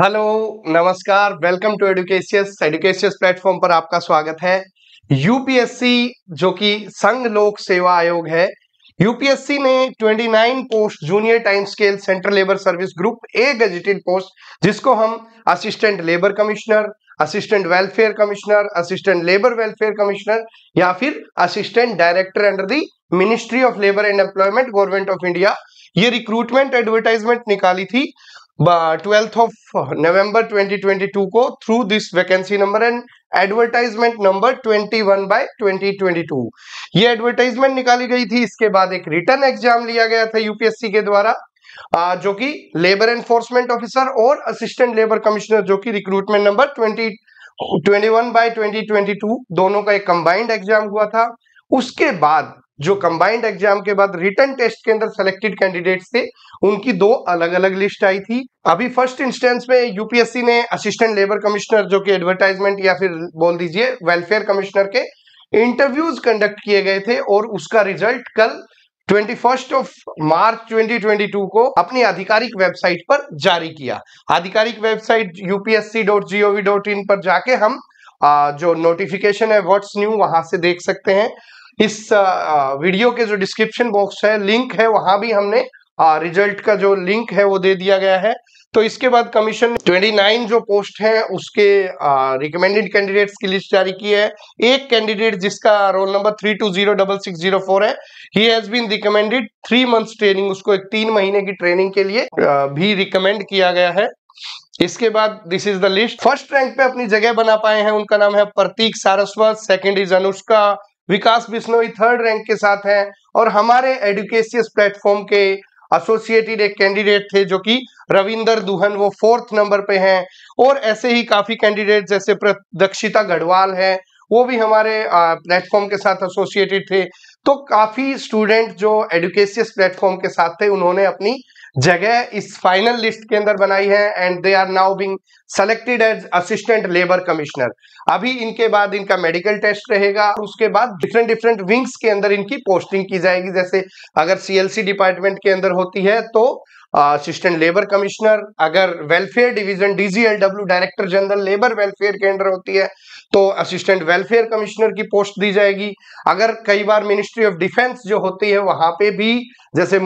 hello नमस्कार welcome to Educatious Educatious platform पर आपका स्वागत है यूपीएससी जो कि संघ लोक सेवा आयोग है यूपीएससी ने 29 post junior time scale central labour service group A gazetted post जिसको हम assistant labour commissioner assistant welfare commissioner assistant labour welfare commissioner या फिर assistant director under the ministry of labour and employment government of India ये recruitment advertisement निकाली थी twelfth of November 2022 को through this vacancy number and advertisement number 21 by 2022 ये advertisement निकाली गई थी इसके बाद एक रिटर्न एग्जाम लिया गया था यूपीएससी के द्वारा जो कि लेबर एनफोर्समेंट ऑफिसर और असिस्टेंट लेबर कमिश्नर जो कि recruitment number twenty twenty one by twenty दोनों का एक कंबाइंड एग्जाम हुआ था उसके बाद जो कंबाइंड एग्जाम के बाद रिटर्न टेस्ट के अंदर सेलेक्टेड कैंडिडेट्स थे उनकी दो अलग अलग लिस्ट आई थी अभी फर्स्ट इंस्टेंस में यूपीएससी ने असिस्टेंट लेबर कमिश्नर जो कि एडवर्टाइजमेंट या फिर बोल दीजिए वेलफेयर कमिश्नर के इंटरव्यूज कंडक्ट किए गए थे और उसका रिजल्ट कल ट्वेंटी फर्स्ट ऑफ मार्च 2022 को अपनी आधिकारिक वेबसाइट पर जारी किया आधिकारिक वेबसाइट यूपीएससी डॉट जी ओवी डॉट इन पर जाके हम जो नोटिफिकेशन है व्हाट्स न्यू वहां से देख सकते हैं इस वीडियो के जो डिस्क्रिप्शन बॉक्स है लिंक है वहां भी हमने रिजल्ट का जो लिंक है वो दे दिया गया है तो इसके बाद कमीशन 29 जो पोस्ट है उसके रिकमेंडेड कैंडिडेट्स की लिस्ट जारी की है एक कैंडिडेट जिसका roll number three two zero double six zero four है he has been recommended three months training उसको एक तीन महीने की ट्रेनिंग के लिए भी रिकमेंड किया गया है इसके बाद this is the list first rank पे अपनी जगह बना पाए हैं उनका नाम है Prateek Saraswat second is Anushka Vikas Bishnoi third rank के साथ हैं और हमारे एडुकेशियस प्लेटफॉर्म के एसोसिएटेड एक कैंडिडेट थे जो कि रविंदर दुहन वो फोर्थ नंबर पे हैं और ऐसे ही काफी कैंडिडेट जैसे दक्षिता गढ़वाल है वो भी हमारे प्लेटफॉर्म के साथ एसोसिएटेड थे तो काफी स्टूडेंट जो एडुकेशियस प्लेटफॉर्म के साथ थे उन्होंने अपनी जगह इस फाइनल लिस्ट के अंदर बनाई है and they are now being selected as assistant labour commissioner अभी इनके बाद इनका मेडिकल टेस्ट रहेगा उसके बाद डिफरेंट डिफरेंट विंग्स के अंदर इनकी पोस्टिंग की जाएगी जैसे अगर सीएलसी डिपार्टमेंट के अंदर होती है तो असिस्टेंट लेबर कमिश्नर अगर welfare division DGLW director general labour welfare के अंडर होती है तो असिस्टेंट वेलफेयर कमिश्नर की पोस्ट दी जाएगी अगर कई बार मिनिस्ट्री ऑफ डिफेंस जो होती है वहां पे भी जैसे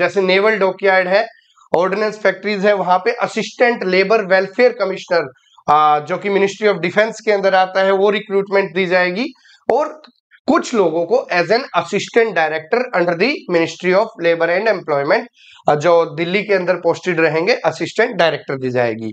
जैसे नेवल डॉकयार्ड है ऑर्डिनेंस फैक्ट्रीज है वहां पे असिस्टेंट लेबर वेलफेयर कमिश्नर जो कि मिनिस्ट्री ऑफ डिफेंस के अंदर आता है वो रिक्रूटमेंट दी जाएगी और कुछ लोगों को as an assistant director under the ministry of labour and employment जो दिल्ली के अंदर पोस्टेड रहेंगे असिस्टेंट डायरेक्टर दी जाएगी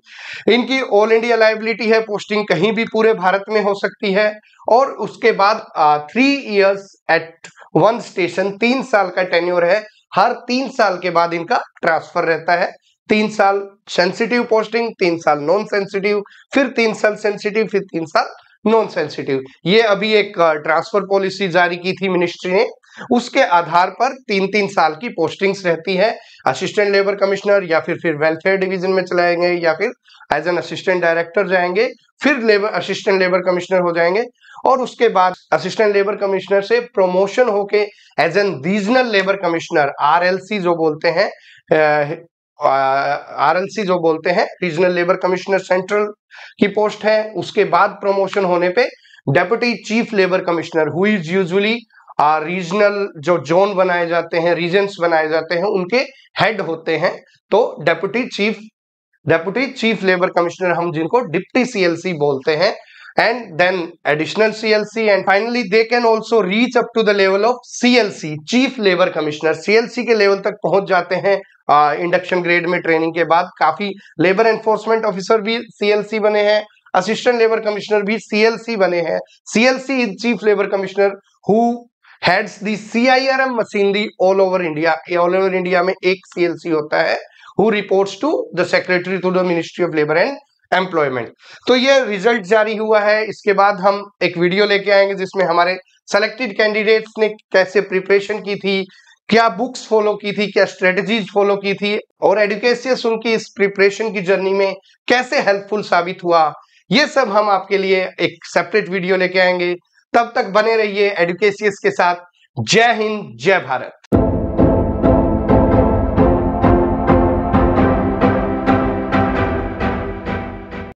इनकी ऑल इंडिया लाइबिलिटी है पोस्टिंग कहीं भी पूरे भारत में हो सकती है और उसके बाद three years at one station तीन साल का टेन्योर है हर तीन साल के बाद इनका ट्रांसफर रहता है तीन साल सेंसिटिव पोस्टिंग तीन साल नॉन सेंसिटिव फिर तीन साल सेंसिटिव फिर तीन साल नॉन सेंसिटिव ये अभी एक ट्रांसफर पॉलिसी जारी की थी मिनिस्ट्री ने उसके आधार पर तीन तीन साल की पोस्टिंग्स रहती है असिस्टेंट लेबर कमिश्नर या फिर फिर वेलफेयर डिवीजन में चलाएंगे या फिर एज एन असिस्टेंट डायरेक्टर जाएंगे फिर लेबर असिस्टेंट लेबर कमिश्नर हो जाएंगे और उसके बाद असिस्टेंट लेबर कमिश्नर से प्रमोशन होके as an regional labour commissioner R जो बोलते हैं आरएलसी जो बोलते हैं रीजनल लेबर कमिश्नर सेंट्रल की पोस्ट है उसके बाद प्रमोशन होने पे deputy chief labour commissioner who is usually regional जो जोन बनाए जाते हैं रीजन्स बनाए जाते हैं उनके हेड होते हैं तो deputy chief deputy chief labour commissioner हम जिनको डिप्टी सीएलसी बोलते हैं and then additional CLC and finally they can also reach up to the level of CLC Chief Labor Commissioner CLC के लेवल तक पहुंच जाते हैं इंडक्शन ग्रेड में ट्रेनिंग के बाद काफी लेबर एनफोर्समेंट ऑफिसर भी सीएलसी बने हैं असिस्टेंट लेबर कमिश्नर भी सीएलसी बने हैं CLC is chief labour commissioner who heads the CIRM machinery all over India all over India में एक सीएलसी होता है who reports to the secretary to the ministry of labour and employment तो ये result जारी हुआ है इसके बाद हम एक वीडियो लेके आएंगे जिसमें हमारे सेलेक्टेड कैंडिडेट्स ने कैसे प्रिपरेशन की थी क्या बुक्स फॉलो की थी क्या स्ट्रेटजीज फॉलो की थी और एडुकेशियस उनकी इस प्रिपरेशन की जर्नी में कैसे हेल्पफुल साबित हुआ ये सब हम आपके लिए एक सेपरेट वीडियो लेके आएंगे तब तक बने रहिए एडुकेशियस के साथ जय हिंद जय भारत